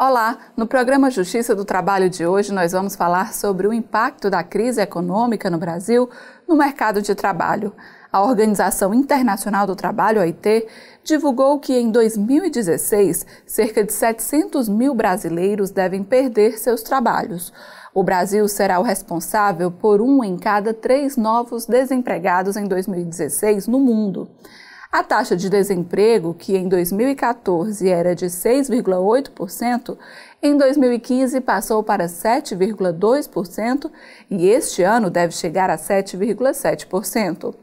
Olá! No programa Justiça do Trabalho de hoje, nós vamos falar sobre o impacto da crise econômica no Brasil no mercado de trabalho. A Organização Internacional do Trabalho, OIT, divulgou que em 2016, cerca de 700 mil brasileiros devem perder seus trabalhos. O Brasil será o responsável por um em cada três novos desempregados em 2016 no mundo. A taxa de desemprego, que em 2014 era de 6,8%, em 2015 passou para 7,2% e este ano deve chegar a 7,7%.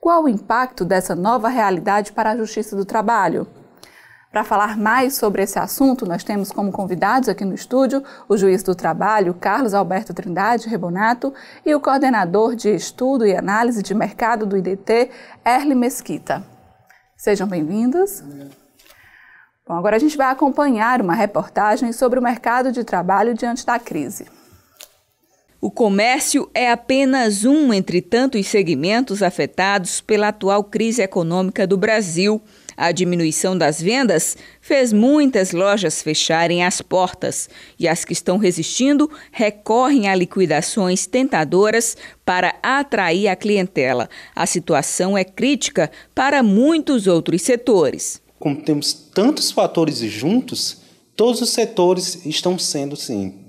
Qual o impacto dessa nova realidade para a Justiça do Trabalho? Para falar mais sobre esse assunto, nós temos como convidados aqui no estúdio o juiz do trabalho, Carlos Alberto Trindade Rebonato, e o coordenador de estudo e análise de mercado do IDT, Erle Mesquita. Sejam bem-vindos. Bom, agora a gente vai acompanhar uma reportagem sobre o mercado de trabalho diante da crise. O comércio é apenas um entre tantos segmentos afetados pela atual crise econômica do Brasil. A diminuição das vendas fez muitas lojas fecharem as portas e as que estão resistindo recorrem a liquidações tentadoras para atrair a clientela. A situação é crítica para muitos outros setores. Como temos tantos fatores juntos, todos os setores estão sendo, sim,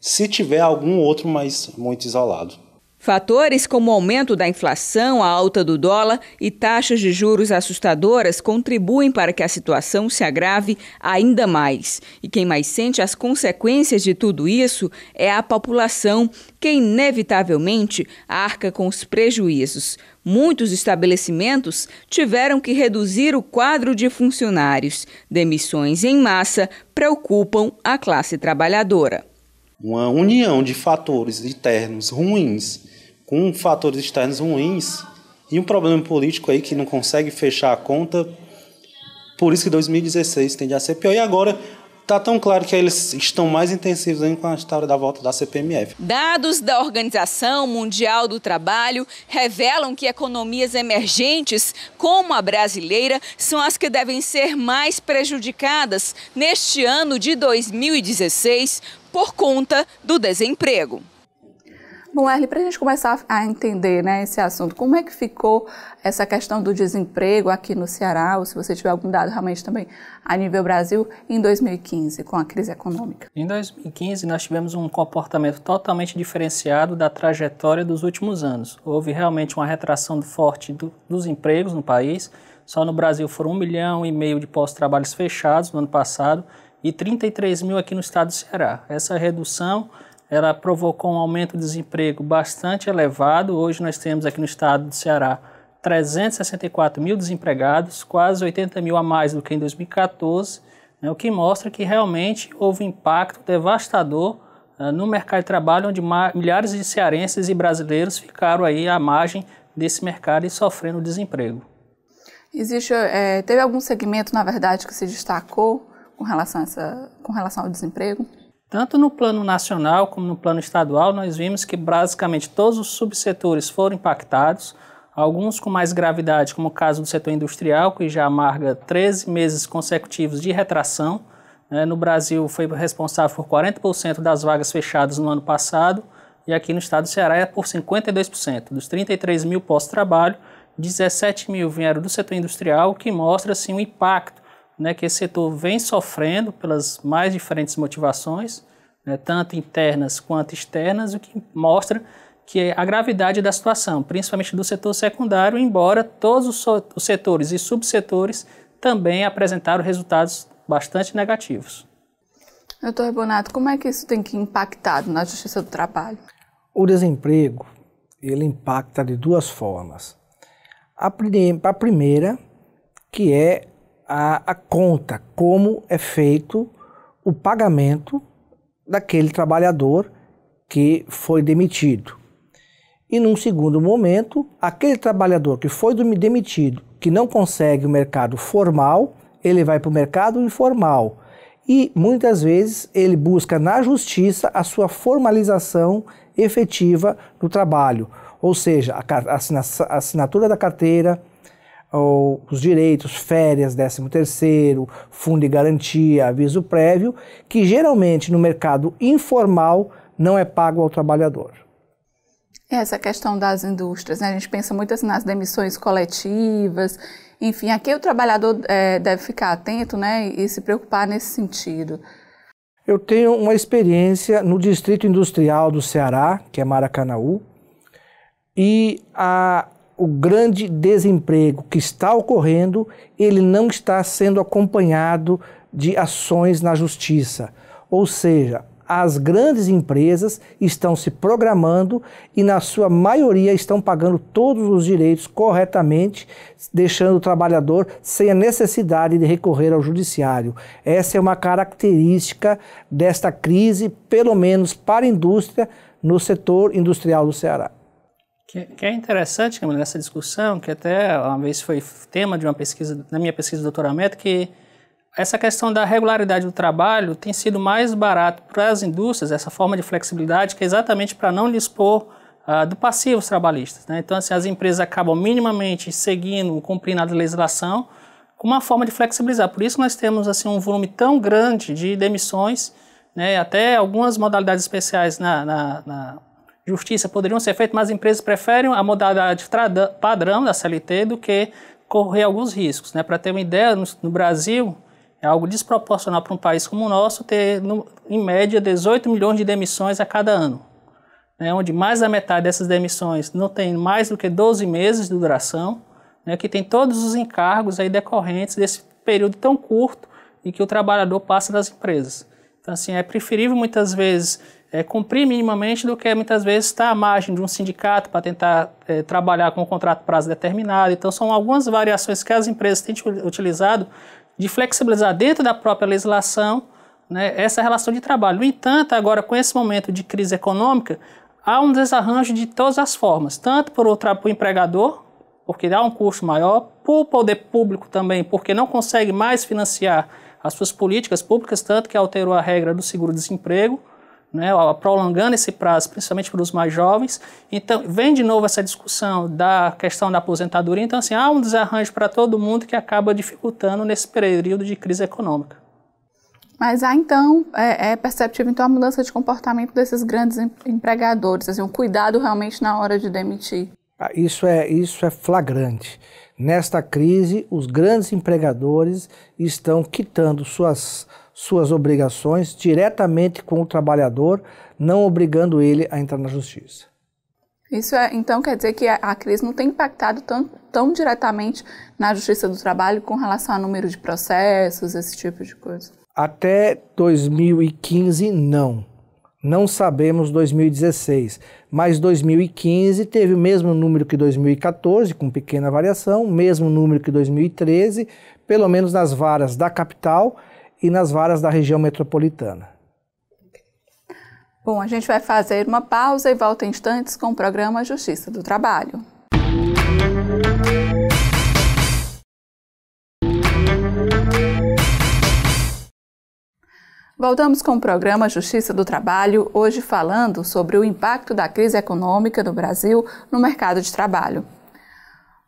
se tiver algum outro, mas muito isolado. Fatores como o aumento da inflação, a alta do dólar e taxas de juros assustadoras contribuem para que a situação se agrave ainda mais. E quem mais sente as consequências de tudo isso é a população, que inevitavelmente arca com os prejuízos. Muitos estabelecimentos tiveram que reduzir o quadro de funcionários. Demissões em massa preocupam a classe trabalhadora. Uma união de fatores internos ruins com fatores externos ruins e um problema político aí que não consegue fechar a conta. Por isso que 2016 tende a ser pior. E agora está tão claro que eles estão mais intensivos ainda com a história da volta da CPMF. Dados da Organização Mundial do Trabalho revelam que economias emergentes, como a brasileira, são as que devem ser mais prejudicadas neste ano de 2016 por conta do desemprego. Bom, Erle, para a gente começar a entender né, esse assunto, como é que ficou essa questão do desemprego aqui no Ceará, ou se você tiver algum dado realmente também a nível Brasil, em 2015, com a crise econômica? Em 2015, nós tivemos um comportamento totalmente diferenciado da trajetória dos últimos anos. Houve realmente uma retração forte do, dos empregos no país. Só no Brasil foram um milhão e meio de pós-trabalhos fechados no ano passado e 33 mil aqui no estado do Ceará. Essa redução ela provocou um aumento de desemprego bastante elevado. Hoje nós temos aqui no estado do Ceará 364 mil desempregados, quase 80 mil a mais do que em 2014, né, o que mostra que realmente houve um impacto devastador uh, no mercado de trabalho, onde milhares de cearenses e brasileiros ficaram aí à margem desse mercado e sofrendo desemprego. Existe, é, teve algum segmento, na verdade, que se destacou com relação, essa, com relação ao desemprego? Tanto no plano nacional como no plano estadual, nós vimos que basicamente todos os subsetores foram impactados, alguns com mais gravidade, como o caso do setor industrial, que já amarga 13 meses consecutivos de retração. Né? No Brasil, foi responsável por 40% das vagas fechadas no ano passado, e aqui no estado do Ceará é por 52%. Dos 33 mil postos de trabalho, 17 mil vieram do setor industrial, o que mostra assim, o impacto né, que esse setor vem sofrendo pelas mais diferentes motivações, né, tanto internas quanto externas, o que mostra que é a gravidade da situação, principalmente do setor secundário, embora todos os, setores e subsetores também apresentaram resultados bastante negativos. Doutor Bonato, como é que isso tem que impactado na justiça do trabalho? O desemprego, ele impacta de duas formas. a primeira, que é a, a conta, como é feito o pagamento daquele trabalhador que foi demitido. E num segundo momento, aquele trabalhador que foi demitido, que não consegue o mercado formal, ele vai para o mercado informal. E muitas vezes ele busca na justiça a sua formalização efetiva do trabalho, ou seja, a assinatura da carteira, os direitos, férias, 13 terceiro, fundo de garantia, aviso prévio, que geralmente no mercado informal não é pago ao trabalhador. Essa questão das indústrias, né? a gente pensa muito assim nas demissões coletivas, enfim, aqui o trabalhador é, deve ficar atento né? e se preocupar nesse sentido. Eu tenho uma experiência no Distrito Industrial do Ceará, que é Maracanaú, e a, o grande desemprego que está ocorrendo, ele não está sendo acompanhado de ações na justiça. Ou seja, as grandes empresas estão se programando e, na sua maioria, estão pagando todos os direitos corretamente, deixando o trabalhador sem a necessidade de recorrer ao judiciário. Essa é uma característica desta crise, pelo menos para a indústria, no setor industrial do Ceará. Que, que é interessante, Camila, nessa discussão, que até uma vez foi tema de uma pesquisa, na minha pesquisa de doutoramento, que essa questão da regularidade do trabalho tem sido mais barato para as indústrias, essa forma de flexibilidade, que é exatamente para não lhes uh, ah, do passivo os trabalhistas. Né? Então, assim, as empresas acabam minimamente seguindo, cumprindo a legislação, com uma forma de flexibilizar. Por isso nós temos assim um volume tão grande de demissões, né? até algumas modalidades especiais na, na, na justiça poderiam ser feitas, mas as empresas preferem a modalidade padrão da CLT do que correr alguns riscos. Né? Para ter uma ideia, no, no Brasil, é algo desproporcional para um país como o nosso ter, no, em média, 18 milhões de demissões a cada ano, né, onde mais da metade dessas demissões não tem mais do que 12 meses de duração, né, que tem todos os encargos aí decorrentes desse período tão curto em que o trabalhador passa das empresas. Então, assim, é preferível muitas vezes é, cumprir minimamente do que muitas vezes está à margem de um sindicato para tentar é, trabalhar com um contrato prazo determinado. Então, são algumas variações que as empresas têm utilizado de flexibilizar dentro da própria legislação né, essa relação de trabalho. No entanto, agora com esse momento de crise econômica, há um desarranjo de todas as formas, tanto para o empregador, porque dá um custo maior, para o poder público também, porque não consegue mais financiar as suas políticas públicas, tanto que alterou a regra do seguro-desemprego, né, prolongando esse prazo, principalmente para os mais jovens. Então, vem de novo essa discussão da questão da aposentadoria. Então, assim, há um desarranjo para todo mundo que acaba dificultando nesse período de crise econômica. Mas há, então, é, é perceptível então, a mudança de comportamento desses grandes em, empregadores, assim, um cuidado realmente na hora de demitir. Ah, isso é, isso é flagrante. Nesta crise, os grandes empregadores estão quitando suas suas obrigações diretamente com o trabalhador, não obrigando ele a entrar na justiça. Isso é, então quer dizer que a crise não tem impactado tão, tão diretamente na justiça do trabalho com relação ao número de processos, esse tipo de coisa? Até 2015, não. Não sabemos 2016, mas 2015 teve o mesmo número que 2014, com pequena variação, mesmo número que 2013, pelo menos nas varas da capital e nas varas da região metropolitana. Bom, a gente vai fazer uma pausa e volta em instantes com o programa Justiça do Trabalho. Voltamos com o programa Justiça do Trabalho, hoje falando sobre o impacto da crise econômica no Brasil no mercado de trabalho.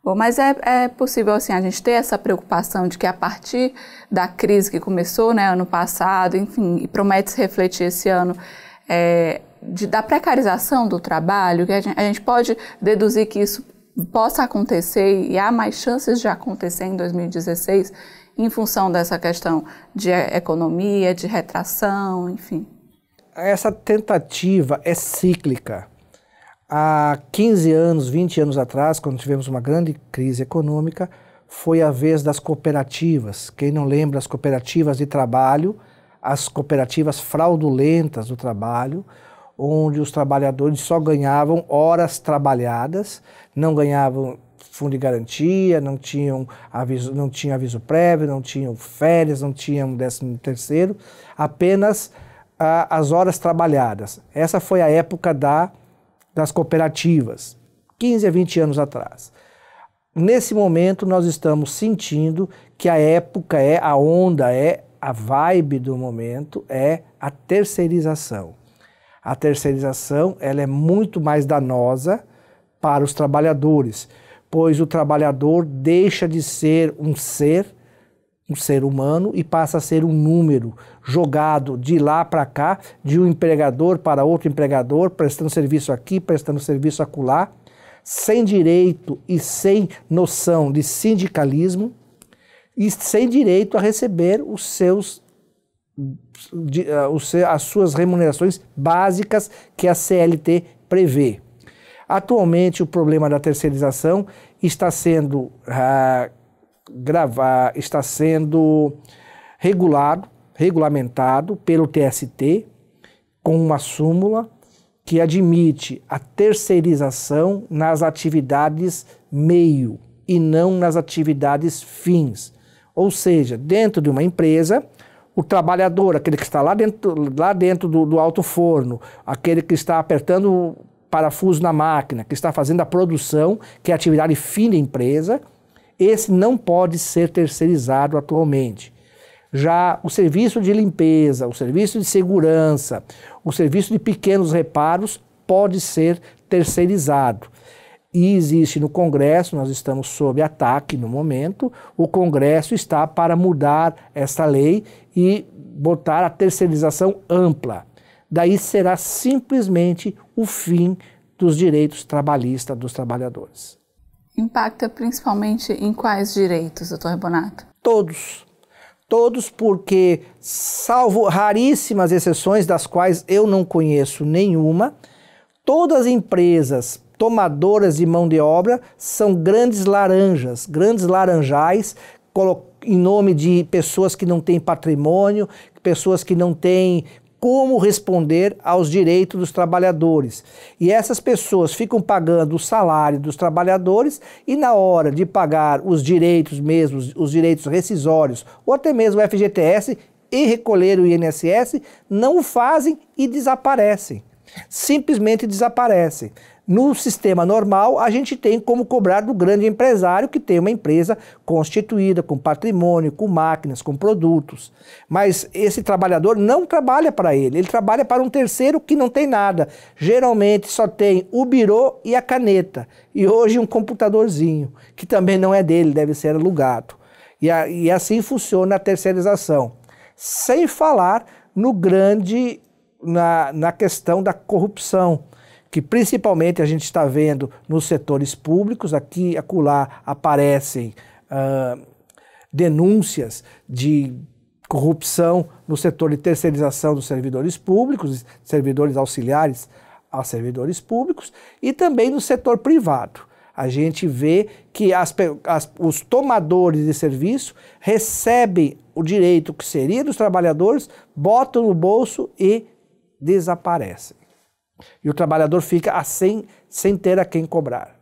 Bom, mas é, é, possível assim a gente ter essa preocupação de que a partir da crise que começou, né, ano passado, enfim, e promete se refletir esse ano, é, de, da precarização do trabalho, que a gente, a gente pode deduzir que isso possa acontecer e há mais chances de acontecer em 2016 em função dessa questão de economia, de retração, enfim. Essa tentativa é cíclica há 15 anos, 20 anos atrás, quando tivemos uma grande crise econômica, foi a vez das cooperativas. Quem não lembra, as cooperativas de trabalho, as cooperativas fraudulentas do trabalho, onde os trabalhadores só ganhavam horas trabalhadas, não ganhavam fundo de garantia, não tinham aviso, não tinha aviso prévio, não tinham férias, não tinham décimo terceiro, apenas ah, as horas trabalhadas. Essa foi a época da das cooperativas, 15 a 20 anos atrás. Nesse momento, nós estamos sentindo que a época é, a onda é, a vibe do momento é a terceirização. A terceirização ela é muito mais danosa para os trabalhadores, pois o trabalhador deixa de ser um ser um ser humano e passa a ser um número jogado de lá para cá, de um empregador para outro empregador, prestando serviço aqui, prestando serviço acolá, sem direito e sem noção de sindicalismo e sem direito a receber os seus de, uh, os, as suas remunerações básicas que a CLT prevê. Atualmente, o problema da terceirização está sendo uh, gravar, está sendo regulado, regulamentado pelo TST com uma súmula que admite a terceirização nas atividades meio e não nas atividades fins. Ou seja, dentro de uma empresa, o trabalhador, aquele que está lá dentro, lá dentro do, do alto forno, aquele que está apertando parafuso na máquina, que está fazendo a produção, que é a atividade fim da empresa, esse não pode ser terceirizado atualmente. Já o serviço de limpeza, o serviço de segurança, o serviço de pequenos reparos pode ser terceirizado. E existe no Congresso, nós estamos sob ataque no momento, o Congresso está para mudar essa lei e botar a terceirização ampla. Daí será simplesmente o fim dos direitos trabalhistas dos trabalhadores. Impacta principalmente em quais direitos, doutor Rebonato? Todos. Todos, porque, salvo raríssimas exceções, das quais eu não conheço nenhuma, todas as empresas tomadoras de mão de obra são grandes laranjas, grandes laranjais, em nome de pessoas que não têm patrimônio, pessoas que não têm como responder aos direitos dos trabalhadores. E essas pessoas ficam pagando o salário dos trabalhadores e na hora de pagar os direitos mesmos, os direitos rescisórios, ou até mesmo o FGTS e recolher o INSS, não o fazem e desaparecem. Simplesmente desaparecem. No sistema normal, a gente tem como cobrar do grande empresário que tem uma empresa constituída, com patrimônio, com máquinas, com produtos. Mas esse trabalhador não trabalha para ele, ele trabalha para um terceiro que não tem nada. Geralmente só tem o birô e a caneta, e hoje um computadorzinho, que também não é dele, deve ser alugado. E, a, e assim funciona a terceirização. Sem falar no grande, na, na questão da corrupção que principalmente a gente está vendo nos setores públicos, aqui e acolá aparecem uh, denúncias de corrupção no setor de terceirização dos servidores públicos, servidores auxiliares a servidores públicos, e também no setor privado. A gente vê que as, as, os tomadores de serviço recebem o direito que seria dos trabalhadores, botam no bolso e desaparecem. E o trabalhador fica assim, sem ter a quem cobrar.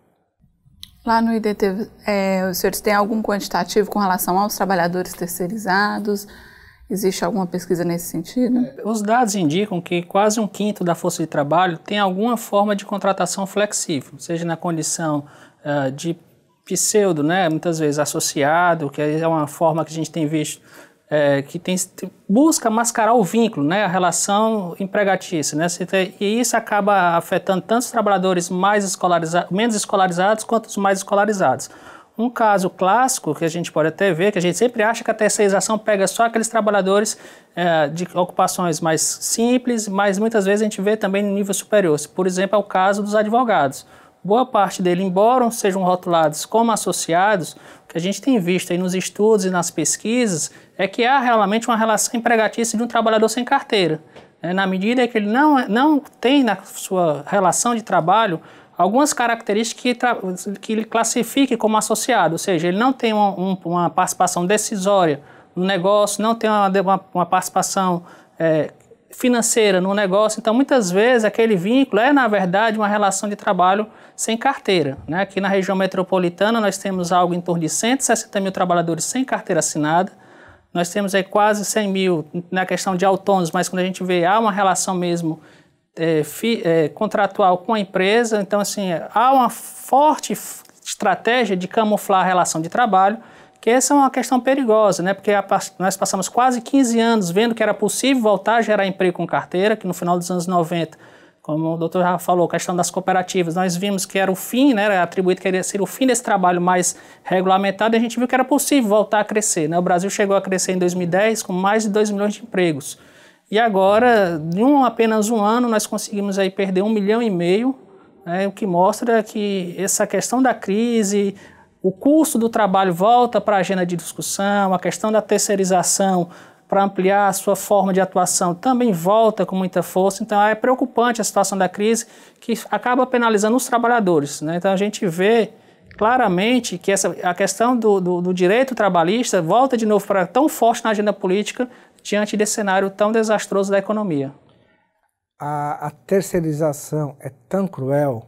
Lá no IDT, é, os senhores têm algum quantitativo com relação aos trabalhadores terceirizados? Existe alguma pesquisa nesse sentido? É, os dados indicam que quase um quinto da força de trabalho tem alguma forma de contratação flexível, seja na condição uh, de pseudo, né, muitas vezes associado, que é uma forma que a gente tem visto é, que tem, busca mascarar o vínculo, né, a relação empregatícia. Né, e isso acaba afetando tanto os trabalhadores mais escolarizados, menos escolarizados quanto os mais escolarizados. Um caso clássico que a gente pode até ver, que a gente sempre acha que a terceirização pega só aqueles trabalhadores é, de ocupações mais simples, mas muitas vezes a gente vê também no nível superior. Por exemplo, é o caso dos advogados boa parte dele, embora sejam rotulados como associados, o que a gente tem visto aí nos estudos e nas pesquisas é que há realmente uma relação empregatícia de um trabalhador sem carteira. Né? Na medida que ele não, é, não tem na sua relação de trabalho algumas características que, que ele classifique como associado, ou seja, ele não tem uma, um, uma participação decisória no negócio, não tem uma, uma, uma participação é, financeira no negócio. Então, muitas vezes, aquele vínculo é, na verdade, uma relação de trabalho sem carteira. Né? Aqui na região metropolitana, nós temos algo em torno de 160 mil trabalhadores sem carteira assinada. Nós temos aí quase 100 mil na questão de autônomos, mas quando a gente vê, há uma relação mesmo é, fi, é, contratual com a empresa. Então, assim, há uma forte estratégia de camuflar a relação de trabalho que essa é uma questão perigosa, né? Porque a, nós passamos quase 15 anos vendo que era possível voltar a gerar emprego com carteira, que no final dos anos 90, como o doutor já falou, a questão das cooperativas, nós vimos que era o fim, né? Era atribuído que ser o fim desse trabalho mais regulamentado e a gente viu que era possível voltar a crescer, né? O Brasil chegou a crescer em 2010 com mais de 2 milhões de empregos. E agora, em um, apenas um ano, nós conseguimos aí perder um milhão e meio, né, o que mostra que essa questão da crise, o custo do trabalho volta para a agenda de discussão, a questão da terceirização para ampliar a sua forma de atuação também volta com muita força. Então é preocupante a situação da crise que acaba penalizando os trabalhadores. Né? Então a gente vê claramente que essa, a questão do, do, do direito trabalhista volta de novo para tão forte na agenda política diante desse cenário tão desastroso da economia. A, a terceirização é tão cruel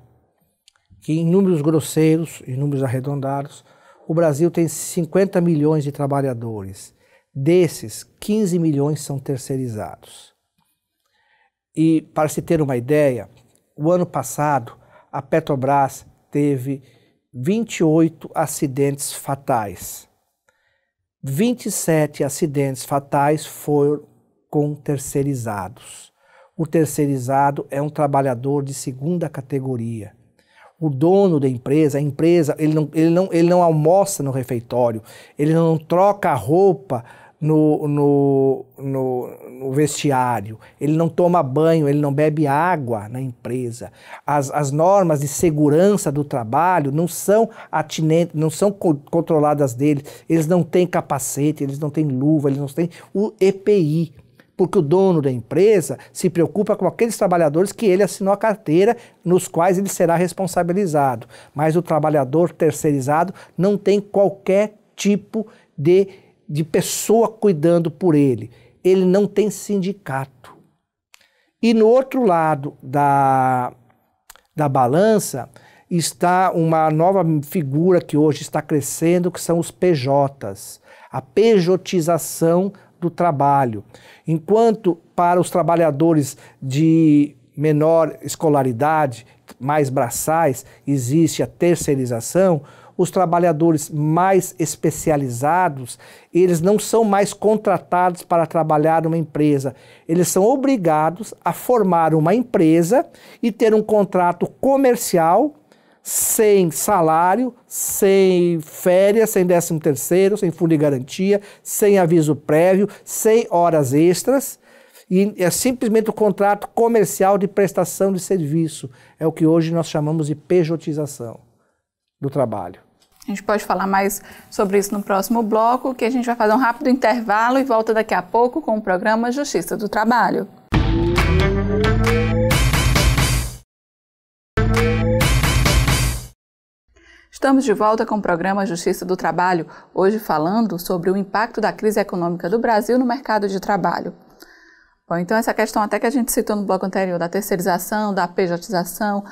que em números grosseiros, em números arredondados, o Brasil tem 50 milhões de trabalhadores. Desses, 15 milhões são terceirizados. E para se ter uma ideia, o ano passado a Petrobras teve 28 acidentes fatais. 27 acidentes fatais foram com terceirizados. O terceirizado é um trabalhador de segunda categoria o dono da empresa, a empresa, ele não, ele não, ele não almoça no refeitório, ele não troca a roupa no, no, no, no, vestiário, ele não toma banho, ele não bebe água na empresa. As, as normas de segurança do trabalho não são atinentes, não são controladas dele, eles não têm capacete, eles não têm luva, eles não têm o EPI porque o dono da empresa se preocupa com aqueles trabalhadores que ele assinou a carteira, nos quais ele será responsabilizado. Mas o trabalhador terceirizado não tem qualquer tipo de, de pessoa cuidando por ele. Ele não tem sindicato. E no outro lado da, da balança está uma nova figura que hoje está crescendo, que são os PJs. A pejotização do trabalho. Enquanto para os trabalhadores de menor escolaridade, mais braçais, existe a terceirização, os trabalhadores mais especializados, eles não são mais contratados para trabalhar numa empresa. Eles são obrigados a formar uma empresa e ter um contrato comercial sem salário, sem férias, sem décimo terceiro, sem fundo de garantia, sem aviso prévio, sem horas extras. E é simplesmente o contrato comercial de prestação de serviço. É o que hoje nós chamamos de pejotização do trabalho. A gente pode falar mais sobre isso no próximo bloco, que a gente vai fazer um rápido intervalo e volta daqui a pouco com o programa Justiça do Trabalho. Estamos de volta com o programa Justiça do Trabalho, hoje falando sobre o impacto da crise econômica do Brasil no mercado de trabalho. Bom, então essa questão até que a gente citou no bloco anterior da terceirização, da pejotização,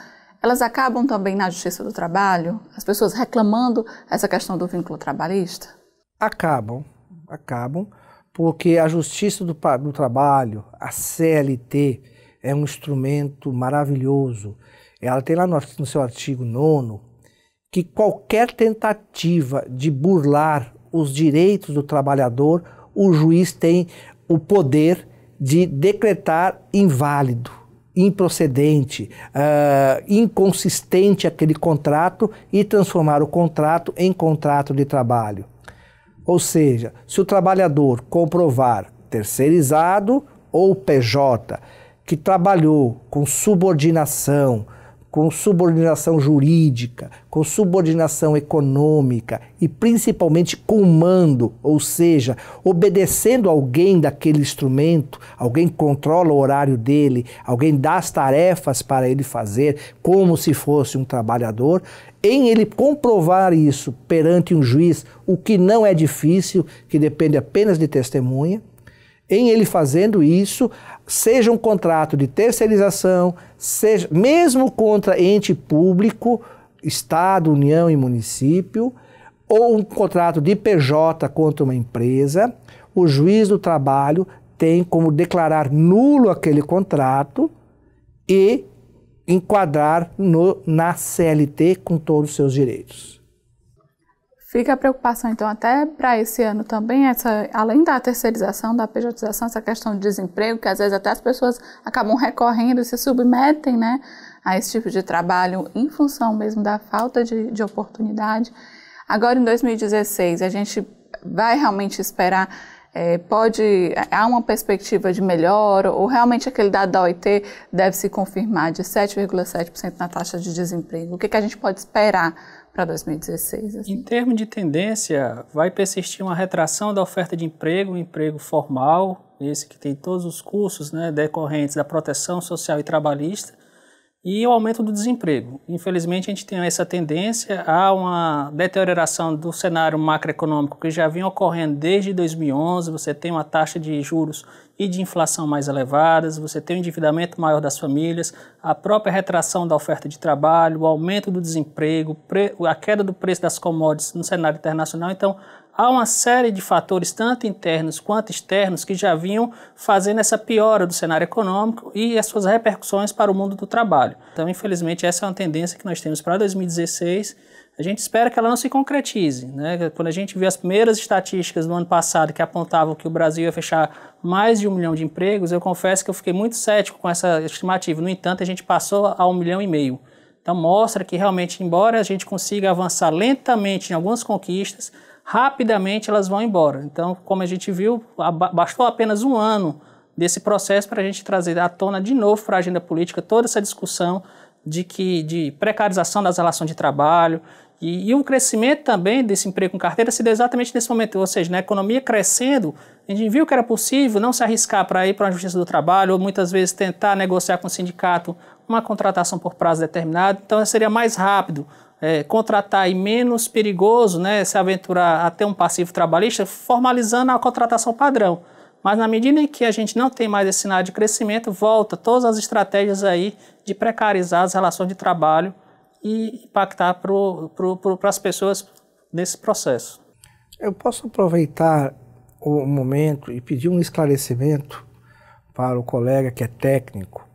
elas acabam também na Justiça do Trabalho, as pessoas reclamando essa questão do vínculo trabalhista? Acabam, acabam, porque a Justiça do, do Trabalho, a CLT, é um instrumento maravilhoso. Ela tem lá no, no seu artigo 9 que qualquer tentativa de burlar os direitos do trabalhador, o juiz tem o poder de decretar inválido, improcedente, uh, inconsistente aquele contrato e transformar o contrato em contrato de trabalho. Ou seja, se o trabalhador comprovar terceirizado ou PJ que trabalhou com subordinação, com subordinação jurídica, com subordinação econômica e principalmente com mando, ou seja, obedecendo alguém daquele instrumento, alguém controla o horário dele, alguém dá as tarefas para ele fazer, como se fosse um trabalhador, em ele comprovar isso perante um juiz, o que não é difícil, que depende apenas de testemunha, em ele fazendo isso, seja um contrato de terceirização, seja mesmo contra ente público, estado, união e município, ou um contrato de PJ contra uma empresa, o juiz do trabalho tem como declarar nulo aquele contrato e enquadrar no, na CLT com todos os seus direitos. Fica a preocupação, então, até para esse ano também, essa, além da terceirização, da pejotização, essa questão de desemprego, que às vezes até as pessoas acabam recorrendo e se submetem né, a esse tipo de trabalho em função mesmo da falta de, de oportunidade. Agora, em 2016, a gente vai realmente esperar é, pode é, há uma perspectiva de melhora ou realmente aquele dado da OIT deve se confirmar de 7,7% na taxa de desemprego? O que, que a gente pode esperar para 2016. Assim. Em termos de tendência, vai persistir uma retração da oferta de emprego, um emprego formal, esse que tem todos os cursos né, decorrentes da proteção social e trabalhista, e o aumento do desemprego. Infelizmente, a gente tem essa tendência a uma deterioração do cenário macroeconômico que já vinha ocorrendo desde 2011. Você tem uma taxa de juros e de inflação mais elevadas, você tem um endividamento maior das famílias, a própria retração da oferta de trabalho, o aumento do desemprego, a queda do preço das commodities no cenário internacional. Então, há uma série de fatores, tanto internos quanto externos, que já vinham fazendo essa piora do cenário econômico e as suas repercussões para o mundo do trabalho. Então, infelizmente, essa é uma tendência que nós temos para 2016. A gente espera que ela não se concretize. Né? Quando a gente viu as primeiras estatísticas do ano passado que apontavam que o Brasil ia fechar mais de um milhão de empregos, eu confesso que eu fiquei muito cético com essa estimativa. No entanto, a gente passou a um milhão e meio. Então mostra que realmente, embora a gente consiga avançar lentamente em algumas conquistas, rapidamente elas vão embora. Então, como a gente viu, bastou apenas um ano desse processo para a gente trazer à tona de novo para a agenda política toda essa discussão de que de precarização das relações de trabalho e, e o crescimento também desse emprego com carteira se deu exatamente nesse momento, ou seja, na economia crescendo, a gente viu que era possível não se arriscar para ir para a justiça do trabalho ou muitas vezes tentar negociar com o sindicato uma contratação por prazo determinado, então seria mais rápido é, contratar e menos perigoso né, se aventurar a ter um passivo trabalhista, formalizando a contratação padrão. Mas na medida em que a gente não tem mais esse sinal de crescimento, volta todas as estratégias aí de precarizar as relações de trabalho e impactar para as pessoas nesse processo. Eu posso aproveitar o momento e pedir um esclarecimento para o colega que é técnico.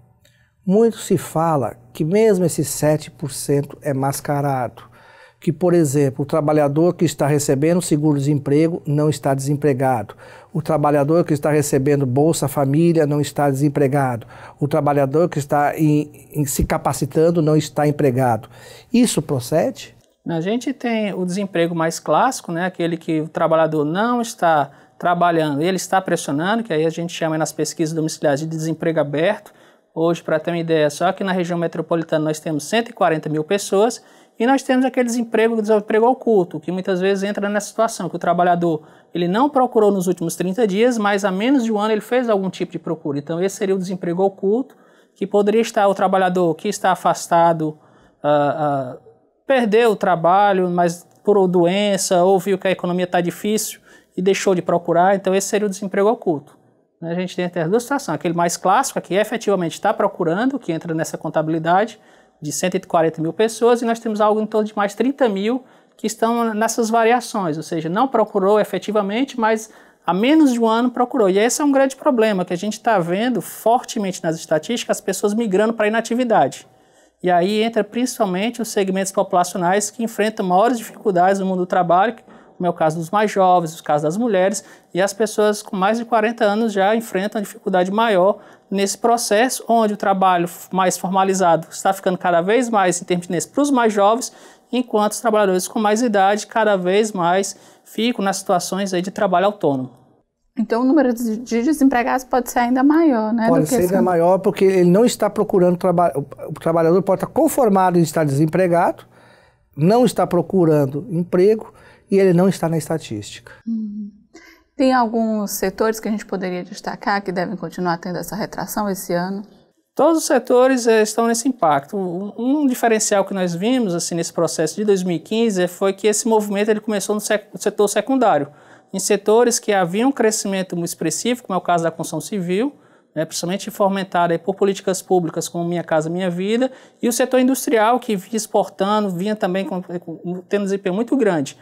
Muito se fala que mesmo esse 7% é mascarado. Que, por exemplo, o trabalhador que está recebendo seguro-desemprego não está desempregado. O trabalhador que está recebendo Bolsa Família não está desempregado. O trabalhador que está em, em, se capacitando não está empregado. Isso procede? A gente tem o desemprego mais clássico, né? aquele que o trabalhador não está trabalhando, ele está pressionando, que aí a gente chama nas pesquisas domiciliares de desemprego aberto, Hoje, para ter uma ideia, só que na região metropolitana nós temos 140 mil pessoas e nós temos aqueles desemprego desemprego oculto, que muitas vezes entra nessa situação, que o trabalhador ele não procurou nos últimos 30 dias, mas há menos de um ano ele fez algum tipo de procura. Então, esse seria o desemprego oculto, que poderia estar o trabalhador que está afastado, ah, ah, perdeu o trabalho, mas por doença, ou viu que a economia está difícil e deixou de procurar. Então, esse seria o desemprego oculto. Né? A gente tem até as duas situações, aquele mais clássico, que efetivamente está procurando, que entra nessa contabilidade de 140 mil pessoas, e nós temos algo em torno de mais 30 mil que estão nessas variações, ou seja, não procurou efetivamente, mas há menos de um ano procurou. E esse é um grande problema que a gente está vendo fortemente nas estatísticas, as pessoas migrando para a inatividade. E aí entra principalmente os segmentos populacionais que enfrentam maiores dificuldades no mundo do trabalho, como é o caso dos mais jovens, os casos das mulheres, e as pessoas com mais de 40 anos já enfrentam uma dificuldade maior nesse processo, onde o trabalho mais formalizado está ficando cada vez mais em termos de para os mais jovens, enquanto os trabalhadores com mais idade cada vez mais ficam nas situações aí de trabalho autônomo. Então o número de desempregados pode ser ainda maior, né? Pode ser ainda esse... maior porque ele não está procurando trabalho. O trabalhador pode estar conformado em estar desempregado, não está procurando emprego, e ele não está na estatística. Uhum. Tem alguns setores que a gente poderia destacar que devem continuar tendo essa retração esse ano? Todos os setores eh, estão nesse impacto. Um, diferencial que nós vimos assim nesse processo de 2015 é, foi que esse movimento ele começou no, sec setor secundário, em setores que havia um crescimento muito específico, como é o caso da construção civil, né, principalmente fomentada por políticas públicas como Minha Casa Minha Vida, e o setor industrial que vinha exportando, vinha também com, com, tendo um desempenho muito grande.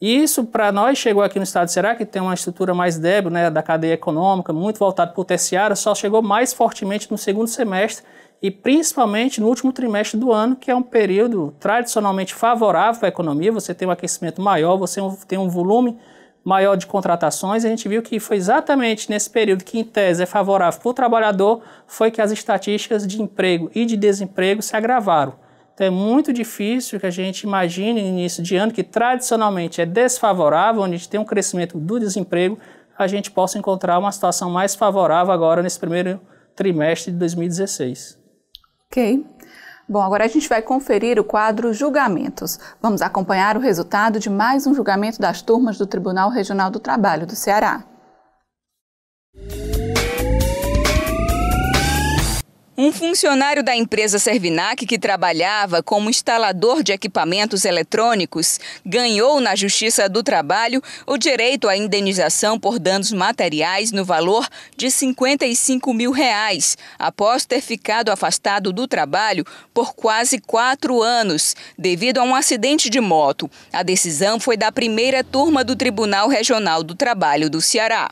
E isso para nós chegou aqui no estado de Ceará, que tem uma estrutura mais débil né, da cadeia econômica, muito voltada para o terciário, só chegou mais fortemente no segundo semestre e principalmente no último trimestre do ano, que é um período tradicionalmente favorável à economia, você tem um aquecimento maior, você tem um volume maior de contratações, a gente viu que foi exatamente nesse período que, em tese, é favorável para o trabalhador, foi que as estatísticas de emprego e de desemprego se agravaram. Então é muito difícil que a gente imagine no início de ano, que tradicionalmente é desfavorável, onde a gente tem um crescimento do desemprego, a gente possa encontrar uma situação mais favorável agora nesse primeiro trimestre de 2016. Ok. Bom, agora a gente vai conferir o quadro Julgamentos. Vamos acompanhar o resultado de mais um julgamento das turmas do Tribunal Regional do Trabalho do Ceará. Um funcionário da empresa Servinac que trabalhava como instalador de equipamentos eletrônicos ganhou na Justiça do Trabalho o direito à indenização por danos materiais no valor de 55 mil reais, após ter ficado afastado do trabalho por quase quatro anos, devido a um acidente de moto. A decisão foi da primeira turma do Tribunal Regional do Trabalho do Ceará.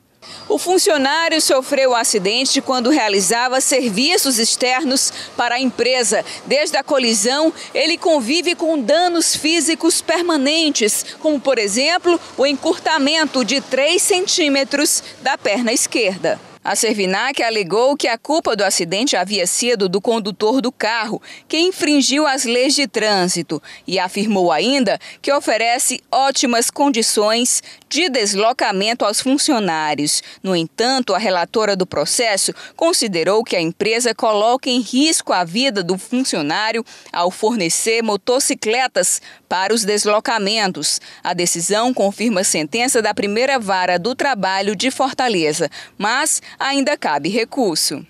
O funcionário sofreu o um acidente quando realizava serviços externos para a empresa. Desde a colisão, ele convive com danos físicos permanentes, como, por exemplo, o encurtamento de 3 centímetros da perna esquerda. A Servinac alegou que a culpa do acidente havia sido do condutor do carro, que infringiu as leis de trânsito, e afirmou ainda que oferece ótimas condições de deslocamento aos funcionários. No entanto, a relatora do processo considerou que a empresa coloca em risco a vida do funcionário ao fornecer motocicletas para os deslocamentos. A decisão confirma a sentença da primeira vara do trabalho de Fortaleza, mas ainda cabe recurso.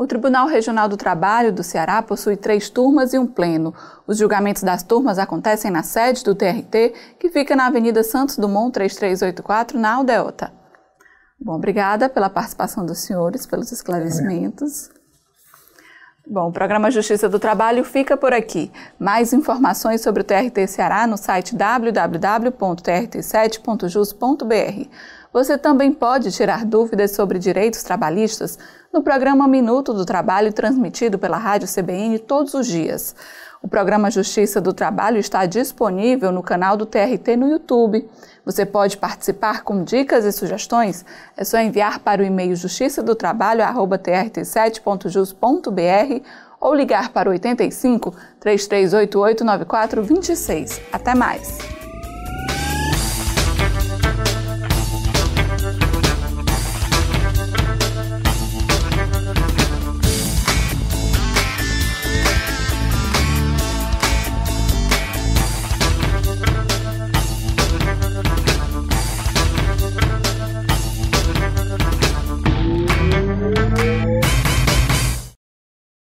O Tribunal Regional do Trabalho do Ceará possui três turmas e um pleno. Os julgamentos das turmas acontecem na sede do TRT, que fica na Avenida Santos Dumont 3384, na Aldeota. Bom, obrigada pela participação dos senhores, pelos esclarecimentos. Bom, o programa Justiça do Trabalho fica por aqui. Mais informações sobre o TRT Ceará no site www.trt7.jus.br. Você também pode tirar dúvidas sobre direitos trabalhistas no programa Minuto do Trabalho, transmitido pela Rádio CBN todos os dias. O programa Justiça do Trabalho está disponível no canal do TRT no YouTube. Você pode participar com dicas e sugestões? É só enviar para o e-mail justiçadotrabalho@trt7.jus.br ou ligar para 85 3388 9426. Até mais!